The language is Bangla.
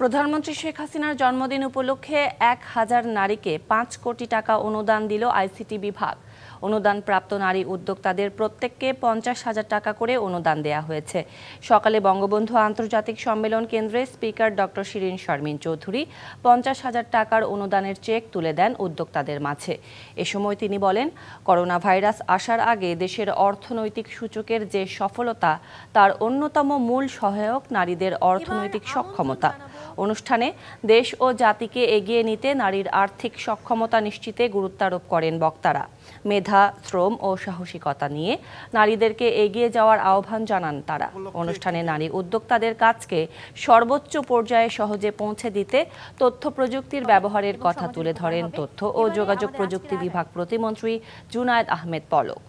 প্রধানমন্ত্রী শেখ হাসিনার জন্মদিন উপলক্ষে এক হাজার নারীকে পাঁচ কোটি টাকা অনুদান দিল আইসিটি বিভাগ অনুদানপ্রাপ্ত নারী উদ্যোক্তাদের প্রত্যেককে পঞ্চাশ হাজার টাকা করে অনুদান দেয়া হয়েছে সকালে বঙ্গবন্ধু আন্তর্জাতিক সম্মেলন কেন্দ্রে স্পিকার ডক্টর শিরিন শর্মিন চৌধুরী পঞ্চাশ হাজার টাকার অনুদানের চেক তুলে দেন উদ্যোক্তাদের মাঝে এ সময় তিনি বলেন করোনা ভাইরাস আসার আগে দেশের অর্থনৈতিক সূচকের যে সফলতা তার অন্যতম মূল সহায়ক নারীদের অর্থনৈতিক সক্ষমতা অনুষ্ঠানে দেশ ও জাতিকে এগিয়ে নিতে নারীর আর্থিক সক্ষমতা নিশ্চিতে গুরুত্বারোপ করেন বক্তারা মেধা শ্রম ও সাহসিকতা নিয়ে নারীদেরকে এগিয়ে যাওয়ার আহ্বান জানান তারা অনুষ্ঠানে নারী উদ্যোক্তাদের কাজকে সর্বোচ্চ পর্যায়ে সহজে পৌঁছে দিতে তথ্য প্রযুক্তির ব্যবহারের কথা তুলে ধরেন তথ্য ও যোগাযোগ প্রযুক্তি বিভাগ প্রতিমন্ত্রী জুনায়দ আহমেদ পলক